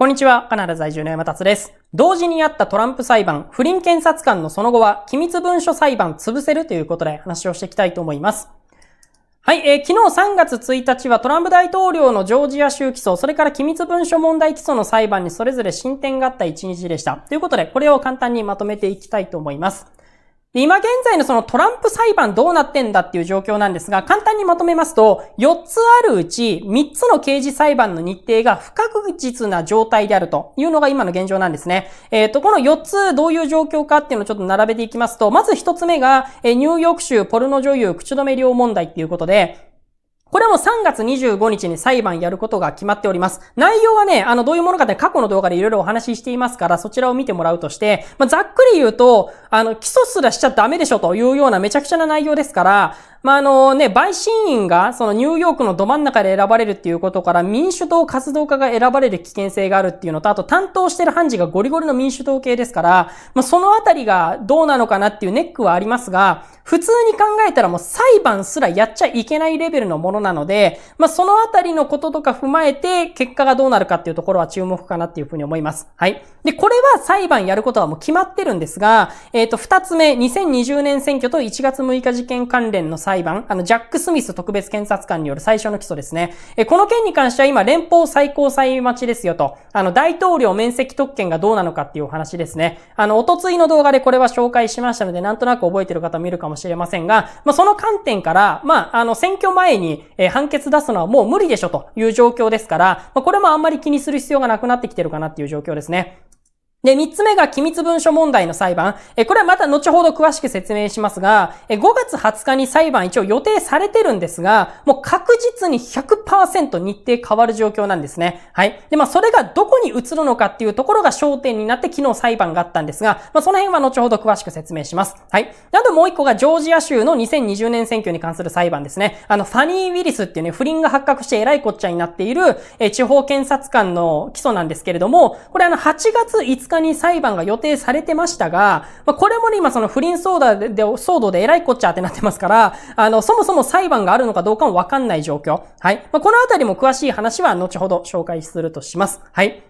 こんにちは、カナダ在住の山達です。同時にあったトランプ裁判、不倫検察官のその後は、機密文書裁判潰せるということで話をしていきたいと思います。はい、えー、昨日3月1日はトランプ大統領のジョージア州起訴、それから機密文書問題起訴の裁判にそれぞれ進展があった1日でした。ということで、これを簡単にまとめていきたいと思います。で、今現在のそのトランプ裁判どうなってんだっていう状況なんですが、簡単にまとめますと、4つあるうち3つの刑事裁判の日程が不確実な状態であるというのが今の現状なんですね。えっ、ー、と、この4つどういう状況かっていうのをちょっと並べていきますと、まず1つ目が、ニューヨーク州ポルノ女優口止め料問題っていうことで、これも3月25日に裁判やることが決まっております。内容はね、あの、どういうものかって過去の動画でいろいろお話ししていますから、そちらを見てもらうとして、まあ、ざっくり言うと、あの、起訴すらしちゃダメでしょというようなめちゃくちゃな内容ですから、まあ、あのね、陪審員がそのニューヨークのど真ん中で選ばれるっていうことから民主党活動家が選ばれる危険性があるっていうのと、あと担当してる判事がゴリゴリの民主党系ですから、まあ、そのあたりがどうなのかなっていうネックはありますが、普通に考えたらもう裁判すらやっちゃいけないレベルのものなので、まあ、そのあたりのこととか踏まえて、結果がどうなるかっていうところは注目かなっていうふうに思います。はい。で、これは裁判やることはもう決まってるんですが、えっ、ー、と、二つ目、2020年選挙と1月6日事件関連の裁裁判、あの、ジャック・スミス特別検察官による最初の起訴ですね。えこの件に関しては今、連邦最高裁待ちですよと、あの、大統領面積特権がどうなのかっていうお話ですね。あの、おとついの動画でこれは紹介しましたので、なんとなく覚えてる方もいるかもしれませんが、まあ、その観点から、まあ、あの、選挙前に、え判決出すのはもう無理でしょという状況ですから、まあ、これもあんまり気にする必要がなくなってきてるかなっていう状況ですね。で、三つ目が機密文書問題の裁判。え、これはまた後ほど詳しく説明しますが、え、5月20日に裁判一応予定されてるんですが、もう確実に100%日程変わる状況なんですね。はい。で、まあ、それがどこに移るのかっていうところが焦点になって昨日裁判があったんですが、まあ、その辺は後ほど詳しく説明します。はい。あともう一個がジョージア州の2020年選挙に関する裁判ですね。あの、ファニー・ウィリスっていうね、不倫が発覚して偉いこっちゃになっている、え、地方検察官の起訴なんですけれども、これあの、8月5日日に裁判が予定されてましたが、まあ、これも今その不倫騒動で、で騒動でえらいこっちゃってなってますから、あの、そもそも裁判があるのかどうかもわかんない状況。はい。まあ、このあたりも詳しい話は後ほど紹介するとします。はい。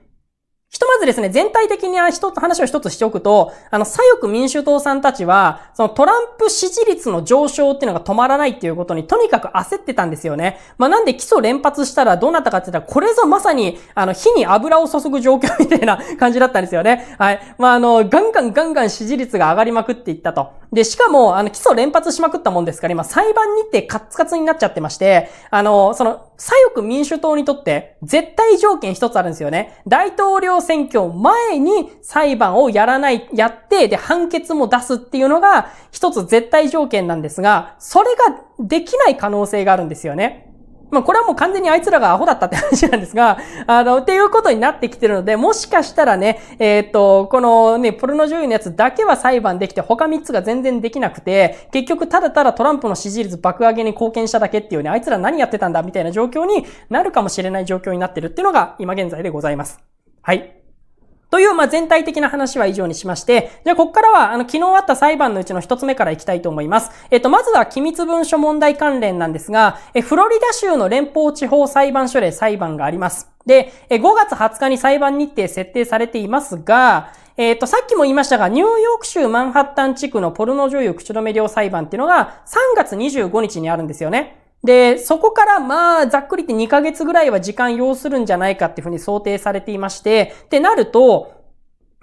ひとまずですね、全体的に一つ、話を一つしておくと、あの、左翼民主党さんたちは、そのトランプ支持率の上昇っていうのが止まらないっていうことに、とにかく焦ってたんですよね。まあ、なんで基礎連発したらどうなったかって言ったら、これぞまさに、あの、火に油を注ぐ状況みたいな感じだったんですよね。はい。まあ、あの、ガンガンガンガン支持率が上がりまくっていったと。で、しかも、あの、基礎連発しまくったもんですから、今、裁判にてカツカツになっちゃってまして、あの、その、左翼民主党にとって絶対条件一つあるんですよね。大統領選挙前に裁判をやらない、やって、で判決も出すっていうのが一つ絶対条件なんですが、それができない可能性があるんですよね。まあ、これはもう完全にあいつらがアホだったって話なんですが、あの、っていうことになってきてるので、もしかしたらね、えー、っと、このね、ポルノ女優のやつだけは裁判できて、他3つが全然できなくて、結局ただただトランプの支持率爆上げに貢献しただけっていうね、あいつら何やってたんだみたいな状況になるかもしれない状況になってるっていうのが、今現在でございます。はい。という、まあ、全体的な話は以上にしまして、じゃあ、ここからは、あの、昨日あった裁判のうちの一つ目からいきたいと思います。えっと、まずは、機密文書問題関連なんですが、え、フロリダ州の連邦地方裁判所で裁判があります。で、え、5月20日に裁判日程設定されていますが、えっ、と、さっきも言いましたが、ニューヨーク州マンハッタン地区のポルノ女優口止め料裁判っていうのが3月25日にあるんですよね。で、そこからまあ、ざっくりって2ヶ月ぐらいは時間要するんじゃないかっていうふうに想定されていまして、ってなると、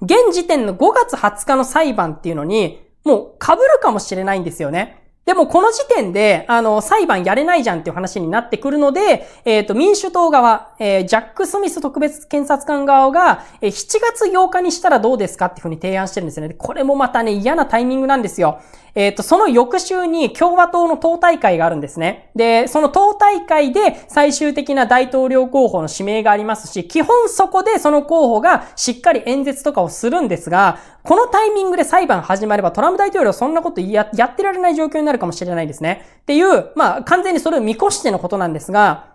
現時点の5月20日の裁判っていうのに、もう被るかもしれないんですよね。でもこの時点で、あの、裁判やれないじゃんっていう話になってくるので、えっ、ー、と、民主党側、えー、ジャック・スミス特別検察官側が、えー、7月8日にしたらどうですかっていうふうに提案してるんですよね。これもまたね、嫌なタイミングなんですよ。えっ、ー、と、その翌週に共和党の党大会があるんですね。で、その党大会で最終的な大統領候補の指名がありますし、基本そこでその候補がしっかり演説とかをするんですが、このタイミングで裁判始まればトランプ大統領そんなことややってられない状況になるかもしれないですね。っていう、まあ、完全にそれを見越してのことなんですが、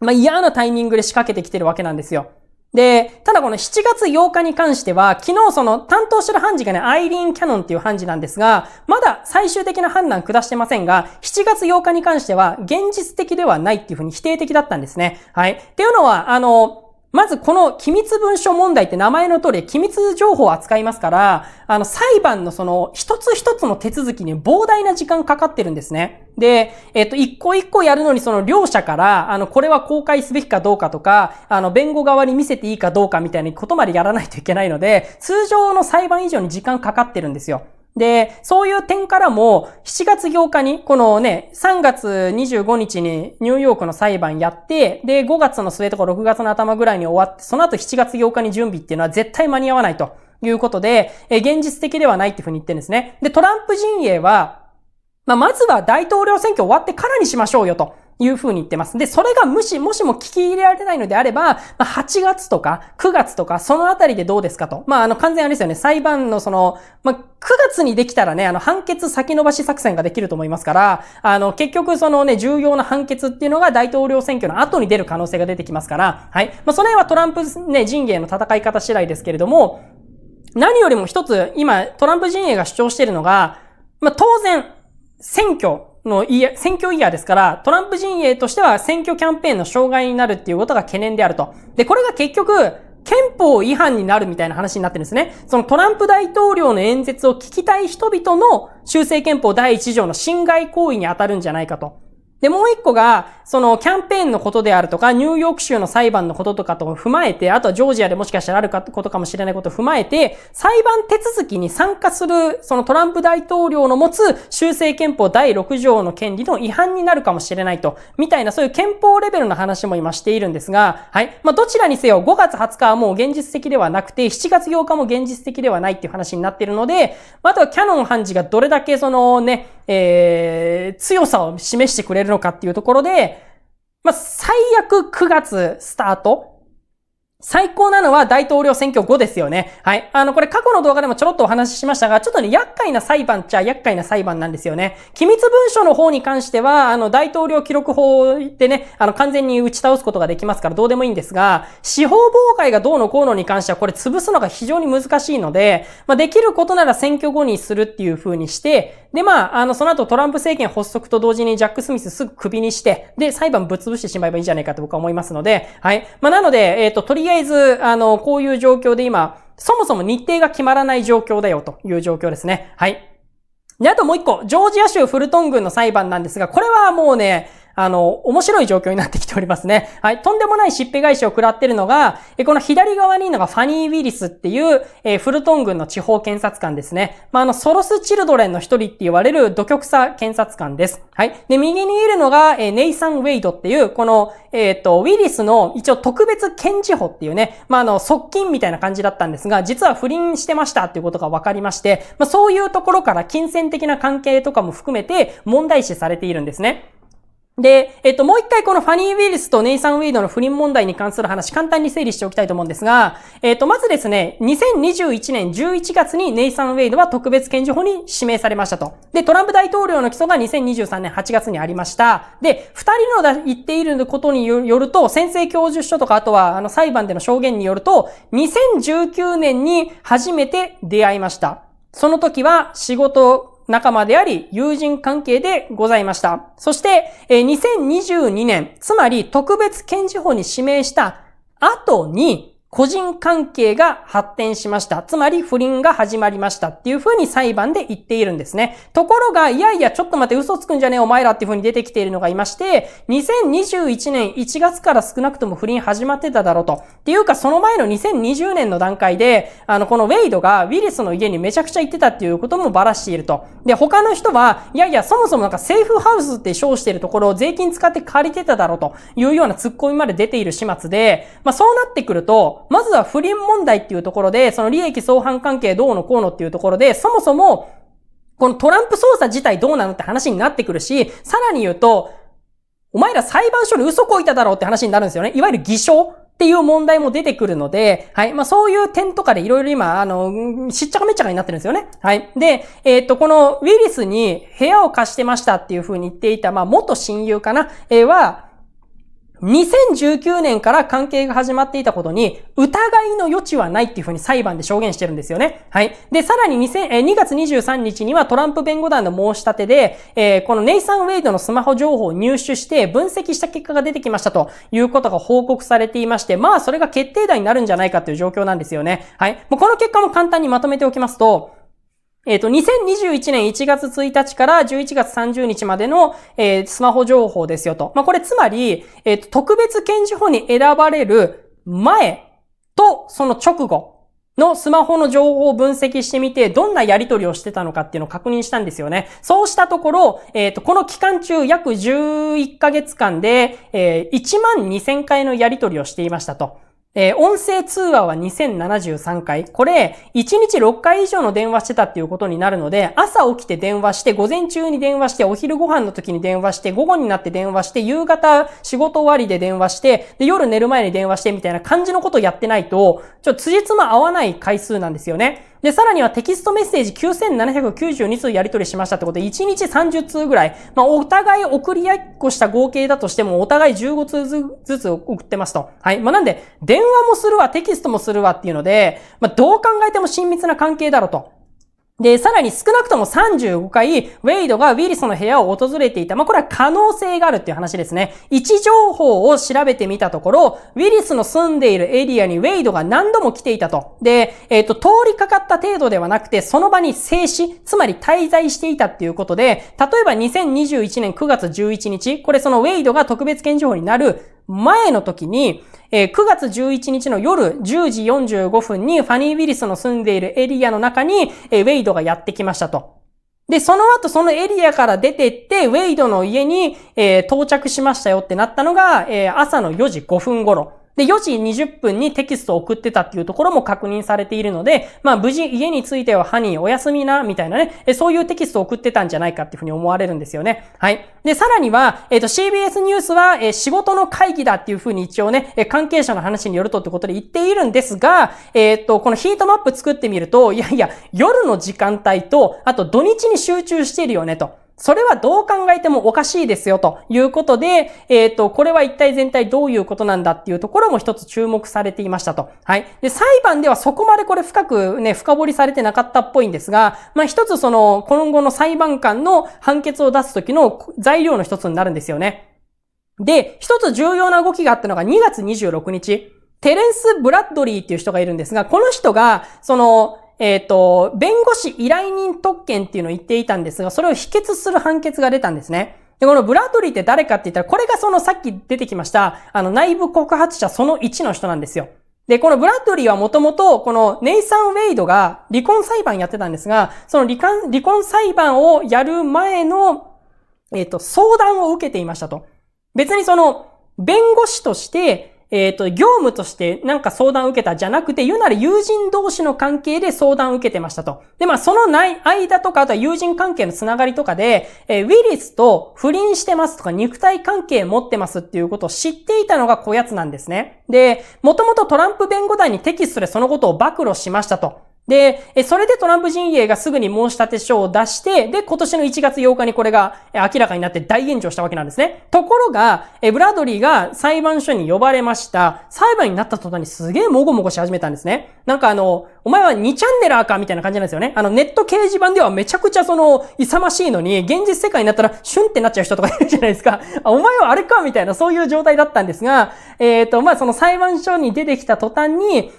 まあ、嫌なタイミングで仕掛けてきてるわけなんですよ。で、ただこの7月8日に関しては、昨日その担当してる判事がね、アイリーン・キャノンっていう判事なんですが、まだ最終的な判断下してませんが、7月8日に関しては、現実的ではないっていうふうに否定的だったんですね。はい。っていうのは、あの、まずこの機密文書問題って名前の通り機密情報を扱いますから、あの裁判のその一つ一つの手続きに膨大な時間かかってるんですね。で、えっと、一個一個やるのにその両者から、あの、これは公開すべきかどうかとか、あの、弁護側に見せていいかどうかみたいなことまでやらないといけないので、通常の裁判以上に時間かかってるんですよ。で、そういう点からも、7月8日に、このね、3月25日にニューヨークの裁判やって、で、5月の末とか6月の頭ぐらいに終わって、その後7月8日に準備っていうのは絶対間に合わないということで、え現実的ではないっていうふうに言ってるんですね。で、トランプ陣営は、まあ、まずは大統領選挙終わってからにしましょうよと。いうふうに言ってます。で、それがもし、もしも聞き入れられないのであれば、まあ、8月とか9月とかそのあたりでどうですかと。まあ、あの、完全あれですよね。裁判のその、まあ、9月にできたらね、あの、判決先延ばし作戦ができると思いますから、あの、結局そのね、重要な判決っていうのが大統領選挙の後に出る可能性が出てきますから、はい。まあ、その辺はトランプね、陣営の戦い方次第ですけれども、何よりも一つ、今、トランプ陣営が主張しているのが、まあ、当然、選挙のいや、選挙イヤーですから、トランプ陣営としては選挙キャンペーンの障害になるっていうことが懸念であると。で、これが結局、憲法違反になるみたいな話になってるんですね。そのトランプ大統領の演説を聞きたい人々の修正憲法第1条の侵害行為に当たるんじゃないかと。で、もう一個が、そのキャンペーンのことであるとか、ニューヨーク州の裁判のこととかと踏まえて、あとはジョージアでもしかしたらあることかもしれないことを踏まえて、裁判手続きに参加する、そのトランプ大統領の持つ修正憲法第6条の権利の違反になるかもしれないと、みたいなそういう憲法レベルの話も今しているんですが、はい。まあ、どちらにせよ、5月20日はもう現実的ではなくて、7月8日も現実的ではないっていう話になっているので、まあ、あとはキャノン判事がどれだけそのね、えー、強さを示してくれるのかっていうところで、まあ、最悪9月スタート最高なのは大統領選挙後ですよね。はい。あの、これ過去の動画でもちょろっとお話ししましたが、ちょっとね、厄介な裁判っちゃ厄介な裁判なんですよね。機密文書の方に関しては、あの、大統領記録法でね、あの、完全に打ち倒すことができますからどうでもいいんですが、司法妨害がどうのこうのに関しては、これ潰すのが非常に難しいので、まあ、できることなら選挙後にするっていう風にして、で、まあ、あの、その後トランプ政権発足と同時にジャック・スミスすぐ首にして、で、裁判ぶっ潰してしまえばいいんじゃないかと僕は思いますので、はい。まあ、なので、えっ、ー、と、とりあえずあえず、あの、こういう状況で今、そもそも日程が決まらない状況だよという状況ですね。はい。で、あともう一個、ジョージア州フルトン郡の裁判なんですが、これはもうね、あの、面白い状況になってきておりますね。はい。とんでもないしっぺ返しを食らってるのが、えこの左側にいるのがファニー・ウィリスっていう、えフルトン軍の地方検察官ですね。まあ、あの、ソロス・チルドレンの一人って言われる土局差検察官です。はい。で、右にいるのが、えネイサン・ウェイドっていう、この、えっ、と、ウィリスの一応特別検事法っていうね、まあ、あの、側近みたいな感じだったんですが、実は不倫してましたっていうことが分かりまして、まあ、そういうところから金銭的な関係とかも含めて問題視されているんですね。で、えっと、もう一回このファニー・ウィルスとネイサン・ウィードの不倫問題に関する話、簡単に整理しておきたいと思うんですが、えっと、まずですね、2021年11月にネイサン・ウェイドは特別検事法に指名されましたと。で、トランプ大統領の起訴が2023年8月にありました。で、二人の言っていることによると、先生教授書とか、あとは、あの、裁判での証言によると、2019年に初めて出会いました。その時は仕事仲間であり、友人関係でございました。そして、2022年、つまり特別検事法に指名した後に、個人関係が発展しました。つまり不倫が始まりましたっていうふうに裁判で言っているんですね。ところが、いやいや、ちょっと待って、嘘つくんじゃねえお前らっていうふうに出てきているのがいまして、2021年1月から少なくとも不倫始まってただろうと。っていうか、その前の2020年の段階で、あの、このウェイドがウィリスの家にめちゃくちゃ行ってたっていうこともバラしていると。で、他の人は、いやいや、そもそもなんかセーフハウスって称してるところを税金使って借りてただろうというような突っ込みまで出ている始末で、まあそうなってくると、まずは不倫問題っていうところで、その利益相反関係どうのこうのっていうところで、そもそも、このトランプ捜査自体どうなのって話になってくるし、さらに言うと、お前ら裁判所に嘘こいただろうって話になるんですよね。いわゆる偽証っていう問題も出てくるので、はい。まあ、そういう点とかでいろいろ今、あの、しっちゃかめっちゃかになってるんですよね。はい。で、えー、っと、このウィリスに部屋を貸してましたっていう風に言っていた、まあ、元親友かな、えー、は、2019年から関係が始まっていたことに、疑いの余地はないっていうふうに裁判で証言してるんですよね。はい。で、さらに2000、え2月23日にはトランプ弁護団の申し立てで、えー、このネイサン・ウェイドのスマホ情報を入手して分析した結果が出てきましたということが報告されていまして、まあそれが決定打になるんじゃないかという状況なんですよね。はい。もうこの結果も簡単にまとめておきますと、えっ、ー、と、2021年1月1日から11月30日までの、えー、スマホ情報ですよと。まあ、これつまり、えっ、ー、と、特別検事法に選ばれる前とその直後のスマホの情報を分析してみて、どんなやり取りをしてたのかっていうのを確認したんですよね。そうしたところ、えっ、と、この期間中約11ヶ月間で、えー、1万2000回のやり取りをしていましたと。えー、音声通話は2073回。これ、1日6回以上の電話してたっていうことになるので、朝起きて電話して、午前中に電話して、お昼ご飯の時に電話して、午後になって電話して、夕方仕事終わりで電話して、で、夜寝る前に電話してみたいな感じのことをやってないと、ちょ、っと辻褄合わない回数なんですよね。で、さらにはテキストメッセージ9792通やり取りしましたってことで、1日30通ぐらい、まあ、お互い送り合いっこした合計だとしても、お互い15通ずつ送ってますと。はい。まあ、なんで、電話もするわ、テキストもするわっていうので、まあ、どう考えても親密な関係だろうと。で、さらに少なくとも35回、ウェイドがウィリスの部屋を訪れていた。まあ、これは可能性があるっていう話ですね。位置情報を調べてみたところ、ウィリスの住んでいるエリアにウェイドが何度も来ていたと。で、えっ、ー、と、通りかかった程度ではなくて、その場に静止、つまり滞在していたっていうことで、例えば2021年9月11日、これそのウェイドが特別検事法になる前の時に、えー、9月11日の夜10時45分にファニー・ウィリスの住んでいるエリアの中に、えー、ウェイドがやってきましたと。で、その後そのエリアから出てって、ウェイドの家に、えー、到着しましたよってなったのが、えー、朝の4時5分頃。で、4時20分にテキストを送ってたっていうところも確認されているので、まあ無事家についてはハニーおやすみな、みたいなね、えそういうテキストを送ってたんじゃないかっていうふうに思われるんですよね。はい。で、さらには、えっ、ー、と CBS ニュースは、えー、仕事の会議だっていうふうに一応ね、え関係者の話によるとってことで言っているんですが、えっ、ー、と、このヒートマップ作ってみると、いやいや、夜の時間帯と、あと土日に集中しているよねと。それはどう考えてもおかしいですよということで、えっ、ー、と、これは一体全体どういうことなんだっていうところも一つ注目されていましたと。はい。で、裁判ではそこまでこれ深くね、深掘りされてなかったっぽいんですが、まあ一つその、今後の裁判官の判決を出すときの材料の一つになるんですよね。で、一つ重要な動きがあったのが2月26日。テレンス・ブラッドリーっていう人がいるんですが、この人が、その、えっ、ー、と、弁護士依頼人特権っていうのを言っていたんですが、それを否決する判決が出たんですね。で、このブラッドリーって誰かって言ったら、これがそのさっき出てきました、あの、内部告発者その1の人なんですよ。で、このブラッドリーはもともと、このネイサン・ウェイドが離婚裁判やってたんですが、その離婚、離婚裁判をやる前の、えっ、ー、と、相談を受けていましたと。別にその、弁護士として、えっ、ー、と、業務としてなんか相談を受けたじゃなくて、言うなら友人同士の関係で相談を受けてましたと。で、まあ、そのない間とか、あとは友人関係のつながりとかで、えー、ウィリスと不倫してますとか、肉体関係持ってますっていうことを知っていたのがこやつなんですね。で、もともとトランプ弁護団にテキストでそのことを暴露しましたと。で、それでトランプ陣営がすぐに申し立て書を出して、で、今年の1月8日にこれが明らかになって大炎上したわけなんですね。ところが、ブラドリーが裁判所に呼ばれました。裁判になった途端にすげえもごもごし始めたんですね。なんかあの、お前は2チャンネルーかみたいな感じなんですよね。あの、ネット掲示板ではめちゃくちゃその、勇ましいのに、現実世界になったらシュンってなっちゃう人とか いるじゃないですか。あ、お前はあれかみたいな、そういう状態だったんですが、えっ、ー、と、まあ、その裁判所に出てきた途端に、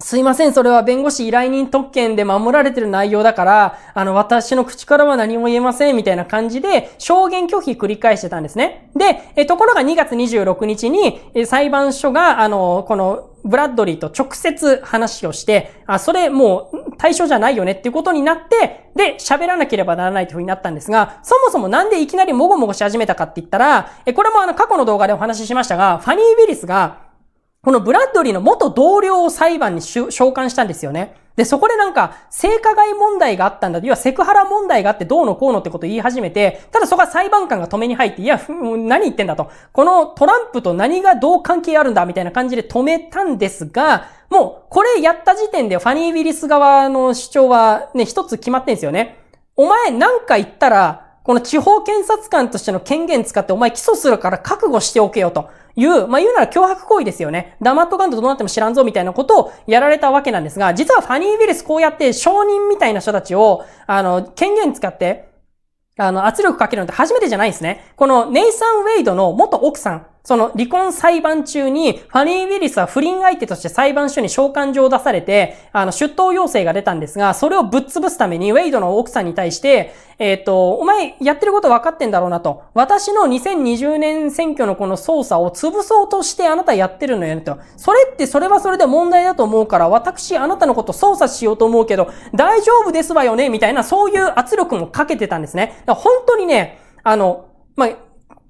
すいません、それは弁護士依頼人特権で守られてる内容だから、あの、私の口からは何も言えません、みたいな感じで、証言拒否繰り返してたんですね。で、えところが2月26日に、え裁判所が、あの、この、ブラッドリーと直接話をして、あ、それもう対象じゃないよねっていうことになって、で、喋らなければならないというふうになったんですが、そもそもなんでいきなりもごもごし始めたかって言ったら、えこれもあの過去の動画でお話ししましたが、ファニー・ウィリスが、このブラッドリーの元同僚を裁判に召喚したんですよね。で、そこでなんか、性加害問題があったんだ。要はセクハラ問題があってどうのこうのってことを言い始めて、ただそこは裁判官が止めに入って、いや、何言ってんだと。このトランプと何がどう関係あるんだみたいな感じで止めたんですが、もう、これやった時点でファニー・ウィリス側の主張はね、一つ決まってんですよね。お前なんか言ったら、この地方検察官としての権限使ってお前起訴するから覚悟しておけよという、まあ、言うなら脅迫行為ですよね。黙っとかんとどうなっても知らんぞみたいなことをやられたわけなんですが、実はファニー・ウィルスこうやって証人みたいな人たちを、あの、権限使って、あの、圧力かけるのって初めてじゃないんですね。このネイサン・ウェイドの元奥さんその離婚裁判中に、ファニー・ウィリスは不倫相手として裁判所に召喚状を出されて、あの、出頭要請が出たんですが、それをぶっ潰すために、ウェイドの奥さんに対して、えっ、ー、と、お前やってること分かってんだろうなと。私の2020年選挙のこの捜査を潰そうとしてあなたやってるのよねと。それってそれはそれで問題だと思うから、私あなたのこと捜査しようと思うけど、大丈夫ですわよねみたいな、そういう圧力もかけてたんですね。本当にね、あの、まあ、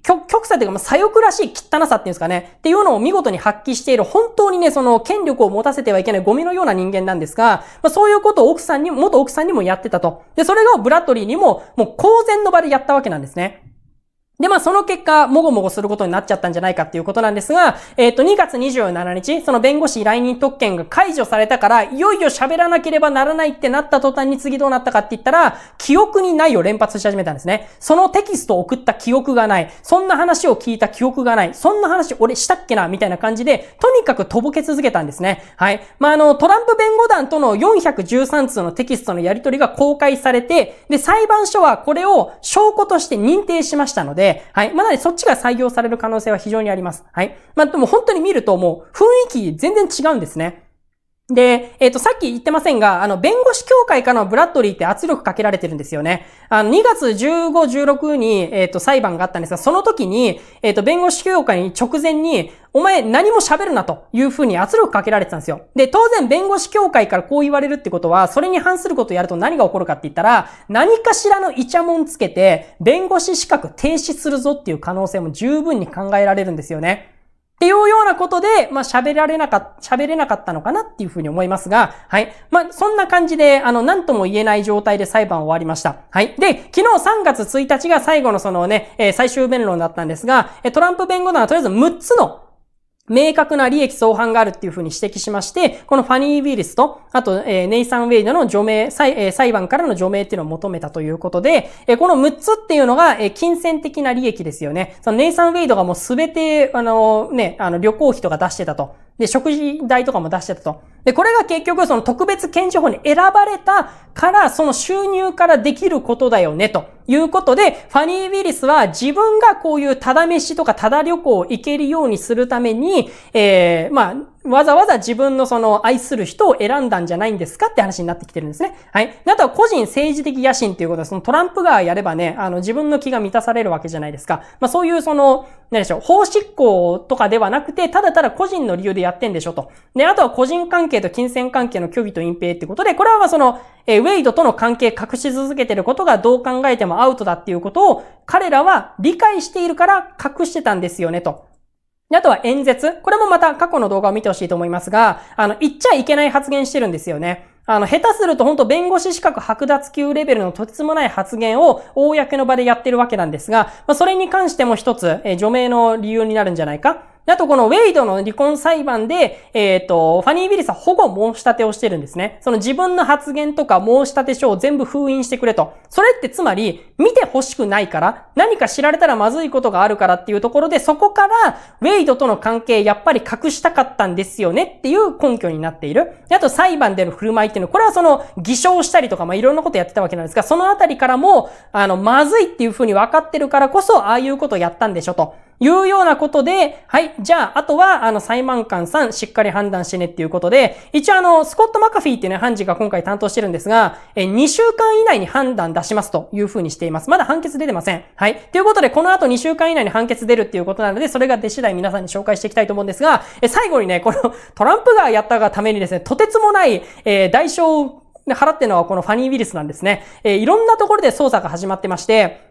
極左というか、左翼らしい汚さっていうんですかね。っていうのを見事に発揮している、本当にね、その、権力を持たせてはいけないゴミのような人間なんですが、まあ、そういうことを奥さんに、元奥さんにもやってたと。で、それがブラッドリーにも、もう公然の場でやったわけなんですね。で、まあ、その結果、もごもごすることになっちゃったんじゃないかっていうことなんですが、えっ、ー、と、2月27日、その弁護士依頼人特権が解除されたから、いよいよ喋らなければならないってなった途端に次どうなったかって言ったら、記憶にないを連発し始めたんですね。そのテキストを送った記憶がない。そんな話を聞いた記憶がない。そんな話俺したっけなみたいな感じで、とにかくとぼけ続けたんですね。はい。まあ、あの、トランプ弁護団との413通のテキストのやり取りが公開されて、で、裁判所はこれを証拠として認定しましたので、はい。まだ、ね、そっちが採用される可能性は非常にあります。はい。まあ、でも本当に見るともう雰囲気全然違うんですね。で、えっ、ー、と、さっき言ってませんが、あの、弁護士協会からのブラッドリーって圧力かけられてるんですよね。あの、2月15、16に、えっ、ー、と、裁判があったんですが、その時に、えっ、ー、と、弁護士協会に直前に、お前何も喋るなというふうに圧力かけられてたんですよ。で、当然弁護士協会からこう言われるってことは、それに反することをやると何が起こるかって言ったら、何かしらのイチャモンつけて、弁護士資格停止するぞっていう可能性も十分に考えられるんですよね。っていうようなことで、まあ、喋られなかった、喋れなかったのかなっていうふうに思いますが、はい。まあ、そんな感じで、あの、なんとも言えない状態で裁判終わりました。はい。で、昨日3月1日が最後のそのね、えー、最終弁論だったんですが、トランプ弁護団はとりあえず6つの明確な利益相反があるっていうふうに指摘しまして、このファニー・ウィリスと、あと、えネイサン・ウェイドの除名裁、裁判からの除名っていうのを求めたということで、えこの6つっていうのが、え金銭的な利益ですよね。そのネイサン・ウェイドがもうすべて、あの、ね、あの、旅行費とか出してたと。で、食事代とかも出してたと。で、これが結局その特別検事法に選ばれたから、その収入からできることだよね、と。いうことで、ファニー・ウィリスは自分がこういうただ飯とかただ旅行を行けるようにするために、えー、まあ、わざわざ自分のその愛する人を選んだんじゃないんですかって話になってきてるんですね。はい。であとは個人政治的野心っていうことは、そのトランプがやればね、あの自分の気が満たされるわけじゃないですか。まあそういうその、何でしょう、法執行とかではなくて、ただただ個人の理由でやってんでしょと。で、あとは個人関係と金銭関係の虚偽と隠蔽ってことで、これはまあその、えウェイドとの関係隠し続けてることがどう考えてもアウトだっていうことを彼らは理解しているから隠してたんですよねと。あとは演説。これもまた過去の動画を見てほしいと思いますが、あの、言っちゃいけない発言してるんですよね。あの、下手すると本当弁護士資格剥奪級レベルのとてつもない発言を公の場でやってるわけなんですが、まあ、それに関しても一つ、えー、除名の理由になるんじゃないか。で、あとこのウェイドの離婚裁判で、えっ、ー、と、ファニー・ウィリスは保護申し立てをしてるんですね。その自分の発言とか申し立て書を全部封印してくれと。それってつまり、見て欲しくないから、何か知られたらまずいことがあるからっていうところで、そこから、ウェイドとの関係、やっぱり隠したかったんですよねっていう根拠になっている。で、あと裁判での振る舞いっていうのは、これはその、偽証したりとか、まあ、いろんなことやってたわけなんですが、そのあたりからも、あの、まずいっていうふうに分かってるからこそ、ああいうことをやったんでしょと。いうようなことで、はい、じゃあ、あとは、あの、裁判官さん、しっかり判断してねっていうことで、一応あの、スコット・マカフィーっていうね、判事が今回担当してるんですが、え、2週間以内に判断出しますというふうにしています。まだ判決出てません。はい。ということで、この後2週間以内に判決出るっていうことなので、それが出次第皆さんに紹介していきたいと思うんですが、え、最後にね、この、トランプがやったがためにですね、とてつもない、えー、代償を払ってるのはこのファニー・ウィルスなんですね。えー、いろんなところで捜査が始まってまして、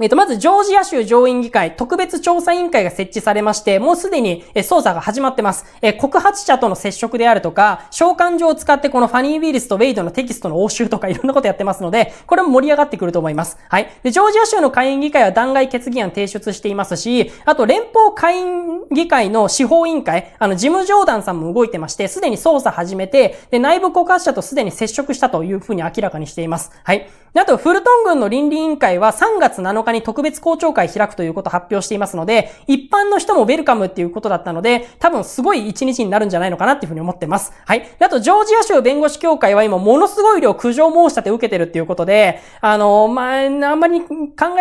えっと、まず、ジョージア州上院議会特別調査委員会が設置されまして、もうすでに捜査が始まってます。え告発者との接触であるとか、召喚状を使ってこのファニー・ウィリスとウェイドのテキストの応酬とかいろんなことやってますので、これも盛り上がってくると思います。はい。で、ジョージア州の下院議会は弾劾決議案提出していますし、あと、連邦下院議会の司法委員会、あの、ジム・ジョーダンさんも動いてまして、すでに捜査始めて、で、内部告発者とすでに接触したというふうに明らかにしています。はい。であと、フルトン軍の倫理委員会は3月7日に特別公聴会開くということを発表していますので、一般の人もウェルカムっていうことだったので、多分すごい一日になるんじゃないのかなっていうふうに思ってます。はい。あと、ジョージア州弁護士協会は今、ものすごい量苦情申し立て受けてるっていうことで、あの、まあ、あんまり考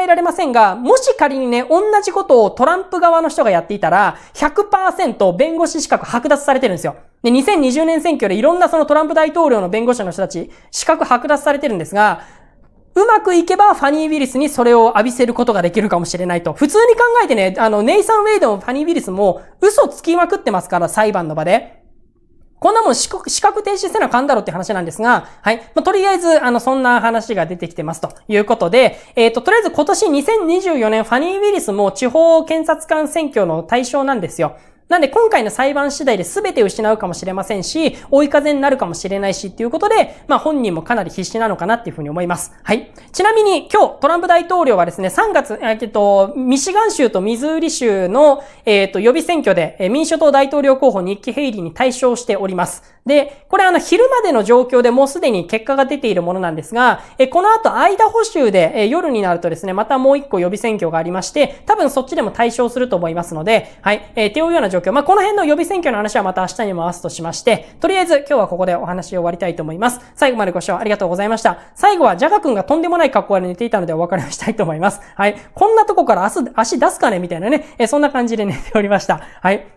えられませんが、もし仮にね、同じことをトランプ側の人がやっていたら、100%弁護士資格剥奪されてるんですよ。で、2020年選挙でいろんなそのトランプ大統領の弁護士の人たち、資格剥奪されてるんですが、うまくいけばファニー・ウィリスにそれを浴びせることができるかもしれないと。普通に考えてね、あの、ネイサン・ウェイドもファニー・ウィリスも嘘つきまくってますから、裁判の場で。こんなもん資格停止せなあかんだろって話なんですが、はい。まあ、とりあえず、あの、そんな話が出てきてますということで、えっ、ー、と、とりあえず今年2024年ファニー・ウィリスも地方検察官選挙の対象なんですよ。なんで今回の裁判次第で全て失うかもしれませんし、追い風になるかもしれないしっていうことで、まあ本人もかなり必死なのかなっていうふうに思います。はい。ちなみに今日トランプ大統領はですね、3月、えっと、ミシガン州とミズーリ州の、えっと、予備選挙で、民主党大統領候補日記ヘイリーに対象しております。で、これあの昼までの状況でもうすでに結果が出ているものなんですが、この後アイダホ州で、夜になるとですね、またもう一個予備選挙がありまして、多分そっちでも対象すると思いますので、はい。えー、ていうような状況状況。まあ、この辺の予備選挙の話はまた明日に回すとしまして、とりあえず今日はここでお話を終わりたいと思います。最後までご視聴ありがとうございました。最後はジャガ君がとんでもない格好で寝ていたのでお別れをしたいと思います。はい。こんなとこから明日、足出すかねみたいなね、えそんな感じで寝ておりました。はい。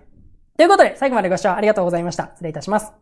ということで、最後までご視聴ありがとうございました。失礼いたします。